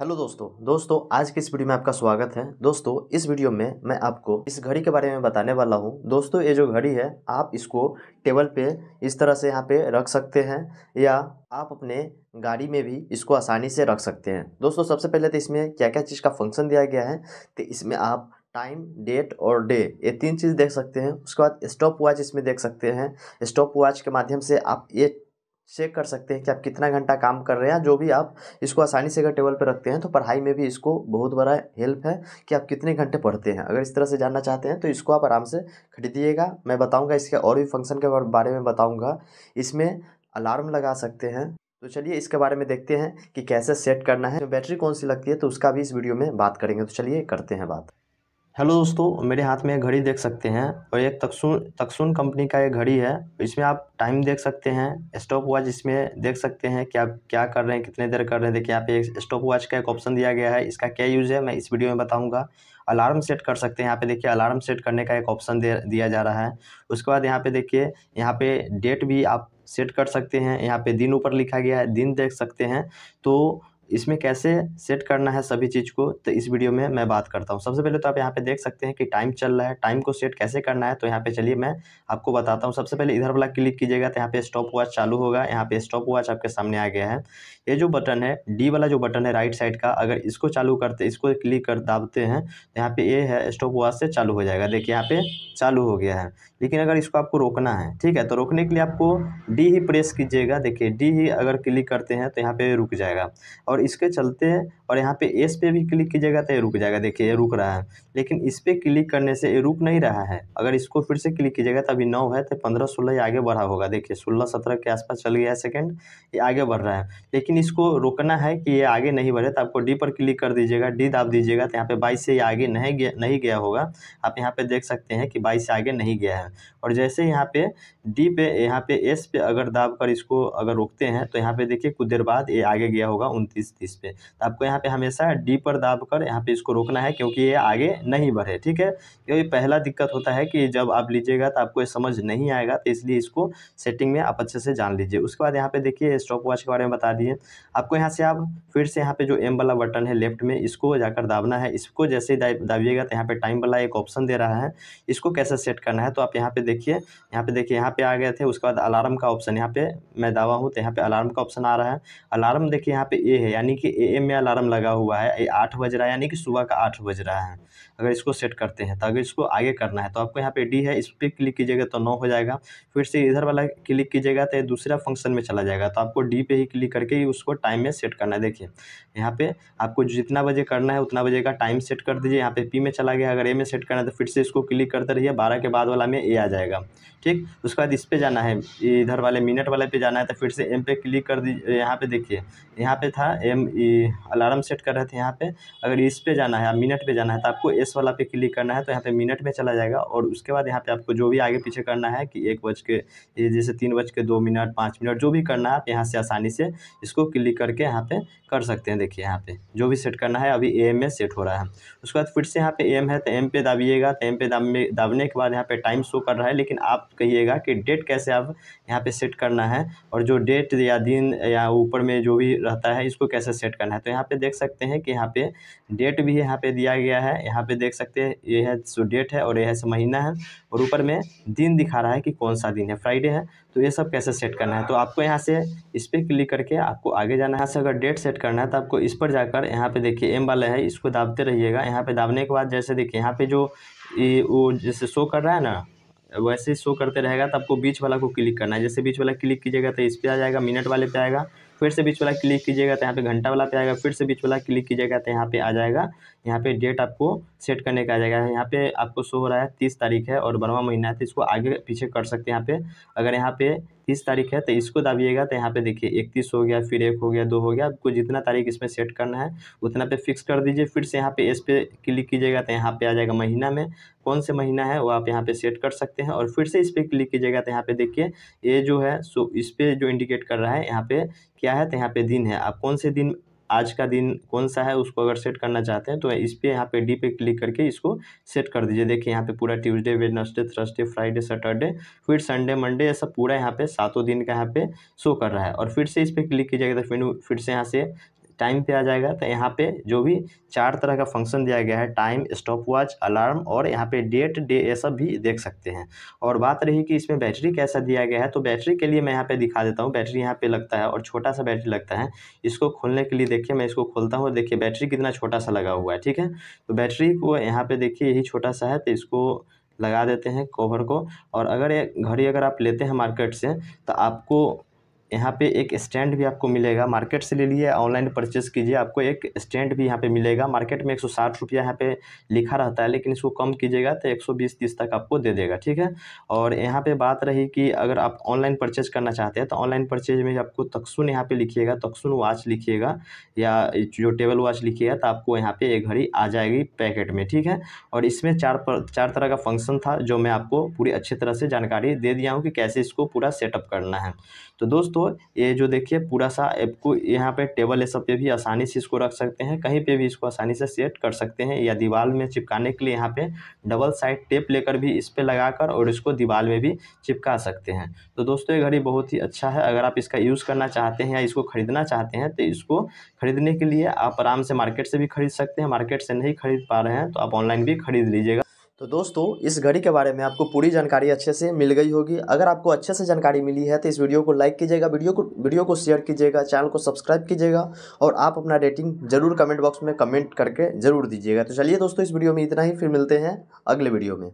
hello दोस्तों दोस्तों आज के इस वीडियो में आपका स्वागत है दोस्तों इस वीडियो में मैं आपको इस घड़ी के बारे में बताने वाला हूं दोस्तों ये जो घड़ी है आप इसको टेबल पे इस तरह से यहाँ पे रख सकते हैं या आप अपने गाड़ी में भी इसको आसानी से रख सकते हैं दोस्तों सबसे पहले तो इसमें क्या क्या चीज़ का फंक्शन दिया गया है तो इसमें आप टाइम डेट और डे ये तीन चीज़ देख सकते हैं उसके बाद स्टॉप वॉच इसमें देख सकते हैं स्टॉप वॉच के माध्यम से आप ये चेक कर सकते हैं कि आप कितना घंटा काम कर रहे हैं जो भी आप इसको आसानी से अगर टेबल पर रखते हैं तो पढ़ाई में भी इसको बहुत बड़ा हेल्प है कि आप कितने घंटे पढ़ते हैं अगर इस तरह से जानना चाहते हैं तो इसको आप आराम से खरीदिएगा मैं बताऊंगा इसके और भी फंक्शन के बारे में बताऊँगा इसमें अलार्म लगा सकते हैं तो चलिए इसके बारे में देखते हैं कि कैसे सेट करना है बैटरी कौन सी लगती है तो उसका भी इस वीडियो में बात करेंगे तो चलिए करते हैं बात हेलो दोस्तों मेरे हाथ में घड़ी देख सकते हैं और एक तकसुन तकसुन कंपनी का एक घड़ी है इसमें आप टाइम देख सकते हैं स्टॉप वॉच इसमें देख सकते हैं कि आप क्या कर रहे हैं कितने देर कर रहे हैं देखिए यहाँ पे एक स्टॉप वॉच का एक ऑप्शन दिया गया है इसका क्या यूज़ है मैं इस वीडियो में बताऊँगा अलार्म सेट कर सकते हैं यहाँ पे देखिए अलार्म सेट करने का एक ऑप्शन दे दिया जा रहा है उसके बाद यहाँ पे देखिए यहाँ पे डेट भी आप सेट कर सकते हैं यहाँ पे दिन ऊपर लिखा गया है दिन देख सकते हैं तो इसमें कैसे सेट करना है सभी चीज़ को तो इस वीडियो में मैं बात करता हूँ सबसे पहले तो आप यहाँ पे देख सकते हैं कि टाइम चल रहा है टाइम को सेट कैसे करना है तो यहाँ पे चलिए मैं आपको बताता हूँ सबसे पहले इधर वाला क्लिक कीजिएगा तो यहाँ पे स्टॉप वॉच चालू होगा यहाँ पे स्टॉप वॉच आपके सामने आ गया है ये जो बटन है डी वाला जो बटन है राइट साइड का अगर इसको चालू करते इसको क्लिक कर दाबते हैं तो यहाँ पर ये है स्टॉप वॉच से चालू हो जाएगा देखिए यहाँ पर चालू हो गया है लेकिन अगर इसको आपको रोकना है ठीक है तो रोकने के लिए आपको डी ही प्रेस कीजिएगा देखिए डी ही अगर क्लिक करते हैं तो यहाँ पर रुक जाएगा और और इसके चलते और यहाँ पे एस पे भी क्लिक कीजिएगा तो ये रुक जाएगा देखिए ये रुक रहा है लेकिन इस पर क्लिक करने से ये रुक नहीं रहा है अगर इसको फिर से क्लिक कीजिएगा तो अभी नौ है तो पंद्रह सोलह आगे बढ़ा होगा देखिए सोलह सत्रह के आसपास चल गया है सेकेंड ये आगे बढ़ रहा है लेकिन इसको रोकना है कि ये आगे नहीं बढ़े तो आपको डी पर क्लिक कर दीजिएगा डी दाब दीजिएगा तो यहाँ पे बाईस से ये आगे नहीं गया नहीं गया होगा आप यहाँ पे देख सकते हैं कि बाईस से आगे नहीं गया है और जैसे यहाँ पे डी पे यहाँ पे एस पे अगर दाब कर इसको अगर रोकते हैं तो यहाँ पे देखिए कुछ देर बाद ये आगे गया होगा उनतीस तीस तीस पे तो आपको यहाँ पे हमेशा डी पर दाब कर यहाँ पे इसको रोकना है क्योंकि ये आगे नहीं बढ़े ठीक है ये पहला दिक्कत होता है कि जब आप लीजिएगा तो आपको समझ नहीं आएगा तो इसलिए इसको सेटिंग में आप अच्छे से जान लीजिए उसके बाद यहाँ पे देखिए स्टॉप वॉच के बारे में बता दिए आपको यहाँ से आप फिर से यहाँ पे जो एम वाला बटन है लेफ्ट में इसको जाकर दाबना है इसको जैसे ही दाबिएगा तो यहाँ पे टाइम वाला एक ऑप्शन दे रहा है इसको कैसे सेट करना है तो आप यहाँ पे देखिए यहाँ पे देखिए यहाँ पे आ गए थे उसके बाद अलार्म का ऑप्शन यहाँ पे मैं दावा हूँ तो यहाँ पे अलार्म का ऑप्शन आ रहा है अलार्म देखिए यहाँ पे ए है यानी कि ए एम में अलार्म लगा हुआ है ये आठ बज रहा है यानी कि सुबह का आठ बज रहा है अगर इसको सेट करते हैं तो अगर इसको आगे करना है तो आपको यहाँ पे डी है इस पर क्लिक कीजिएगा तो नौ हो जाएगा फिर से इधर वाला क्लिक कीजिएगा तो दूसरा फंक्शन में चला जाएगा तो आपको डी पे ही क्लिक करके ही उसको टाइम में सेट करना है देखिए यहाँ पर आपको जितना बजे करना है उतना बजे का टाइम सेट कर दीजिए यहाँ पे पी में चला गया अगर ए में सेट करना है तो फिर से इसको क्लिक करते रहिए बारह के बाद वाला में ए आ जाएगा ठीक उसके बाद इस पर जाना है इधर वाले मिनट वाले पे जाना है तो फिर से एम पे क्लिक कर दीजिए यहाँ पे देखिए यहाँ पे था एम ई अलार्म सेट कर रहे थे यहाँ पे अगर इस पे जाना है मिनट पे जाना है तो आपको एस वाला पे क्लिक करना है तो यहाँ पे मिनट में चला जाएगा और उसके बाद यहाँ पे आपको जो भी आगे पीछे करना है कि एक बज के जैसे तीन बज के दो मिनट पाँच मिनट जो भी करना है आप यहाँ से आसानी से इसको क्लिक करके यहाँ पर कर सकते हैं देखिए यहाँ पर जो भी सेट करना है अभी ए में सेट हो रहा है उसके बाद फिर से यहाँ पे एम है तो एम पे दाबिएगा तो एम पे दाबने के बाद यहाँ पर टाइम शो कर रहा है लेकिन आप कहिएगा कि डेट कैसे आप यहाँ पर सेट करना है और जो डेट या दिन या ऊपर में जो भी रहता है इसको कैसे सेट करना है तो यहाँ पे देख सकते हैं कि यहाँ पे डेट भी यहाँ पे दिया गया है यहाँ पे देख सकते हैं ये है सो डेट है और यह है सो महीना है और ऊपर में दिन दिखा रहा है कि कौन सा दिन है फ्राइडे है तो ये सब कैसे सेट करना है तो आपको यहाँ से इस पर क्लिक करके आपको आगे जाना है यहाँ से अगर डेट सेट करना है तो आपको इस पर जाकर यहाँ पे देखिए एम वाला है इसको दाबते रहिएगा यहाँ पे दाबने के बाद जैसे देखिए यहाँ पे जो ये वो जैसे शो कर रहा है ना वैसे शो करते रहेगा तो आपको बीच वाला को क्लिक करना है जैसे बीच वाला क्लिक कीजिएगा तो इस पर आ जाएगा मिनट वाले पे आएगा फिर से बीच वाला क्लिक कीजिएगा तो यहाँ पे घंटा वाला पे आएगा फिर से बीच वाला क्लिक कीजिएगा तो यहाँ पे आ जाएगा यहाँ पे डेट आपको सेट करने का आ जाएगा यहाँ पे आपको शो हो रहा है तीस तारीख है और बारहवा महीना है तो इसको आगे पीछे कर सकते हैं यहाँ पे अगर यहाँ पे तीस तारीख है तो इसको दाबिएगा तो यहाँ पे देखिए इकतीस हो गया फिर एक हो गया दो हो गया आपको जितना तारीख इसमें सेट करना है उतना पे फिक्स कर दीजिए फिर से यहाँ पे इस पे क्लिक कीजिएगा तो यहाँ पे आ जाएगा महीना में कौन से महीना है वो आप यहाँ पे सेट कर सकते हैं और फिर से इस पर क्लिक कीजिएगा तो यहाँ पे देखिए ये जो है सो इस पर जो इंडिकेट कर रहा है यहाँ पे क्या है तो यहाँ पे दिन है आप कौन से दिन आज का दिन कौन सा है उसको अगर सेट करना चाहते हैं तो इस पर यहाँ पे डी पे क्लिक करके इसको सेट कर दीजिए देखिए यहाँ पे पूरा Tuesday Wednesday Thursday Friday Saturday फिर संडे मंडे ऐसा पूरा यहाँ पे सातों दिन का यहाँ पे शो कर रहा है और फिर से इस पर क्लिक कीजिएगा तो फिर फिर से यहाँ से टाइम पे आ जाएगा तो यहाँ पे जो भी चार तरह का फंक्शन दिया गया है टाइम स्टॉप वॉच अलार्म और यहाँ पे डेट डे ये सब भी देख सकते हैं और बात रही कि इसमें बैटरी कैसा दिया गया है तो बैटरी के लिए मैं यहाँ पे दिखा देता हूँ बैटरी यहाँ पे लगता है और छोटा सा बैटरी लगता है इसको खोलने के लिए देखिए मैं इसको खोलता हूँ देखिए बैटरी कितना छोटा सा लगा हुआ है ठीक है तो बैटरी को यहाँ पर देखिए यही छोटा सा है तो इसको लगा देते हैं कवर को और अगर ये घड़ी अगर आप लेते हैं मार्केट से तो आपको यहाँ पे एक स्टैंड भी आपको मिलेगा मार्केट से ले लिए ऑनलाइन परचेस कीजिए आपको एक स्टैंड भी यहाँ पे मिलेगा मार्केट में एक सौ साठ रुपया यहाँ पे लिखा रहता है लेकिन इसको कम कीजिएगा तो एक सौ बीस तीस तक आपको दे देगा ठीक है और यहाँ पे बात रही कि अगर आप ऑनलाइन परचेज करना चाहते हैं तो ऑनलाइन परचेज में आपको तकसुन यहाँ पर लिखिएगा तकसुन वॉच लिखिएगा या जो टेबल वॉच लिखिएगा तो आपको यहाँ पर एक घड़ी आ जाएगी पैकेट में ठीक है और इसमें चार चार तरह का फंक्शन था जो मैं आपको पूरी अच्छी तरह से जानकारी दे दिया हूँ कि कैसे इसको पूरा सेटअप करना है तो दोस्तों ये जो देखिए पूरा सा आपको यहाँ पे टेबल ये सब पे भी आसानी से इसको रख सकते हैं कहीं पे भी इसको आसानी से सेट कर सकते हैं या दीवार में चिपकाने के लिए यहाँ पे डबल साइड टेप लेकर भी इस पर लगाकर और इसको दीवार में भी चिपका सकते हैं तो दोस्तों ये घड़ी बहुत ही अच्छा है अगर आप इसका यूज़ करना चाहते हैं या इसको ख़रीदना चाहते हैं तो इसको ख़रीदने के लिए आप आराम से मार्केट से भी खरीद सकते हैं मार्केट से नहीं खरीद पा रहे हैं तो आप ऑनलाइन भी खरीद लीजिएगा तो दोस्तों इस घड़ी के बारे में आपको पूरी जानकारी अच्छे से मिल गई होगी अगर आपको अच्छे से जानकारी मिली है तो इस वीडियो को लाइक कीजिएगा वीडियो को वीडियो को शेयर कीजिएगा चैनल को सब्सक्राइब कीजिएगा और आप अपना रेटिंग जरूर कमेंट बॉक्स में कमेंट करके जरूर दीजिएगा तो चलिए दोस्तों इस वीडियो में इतना ही फिर मिलते हैं अगले वीडियो में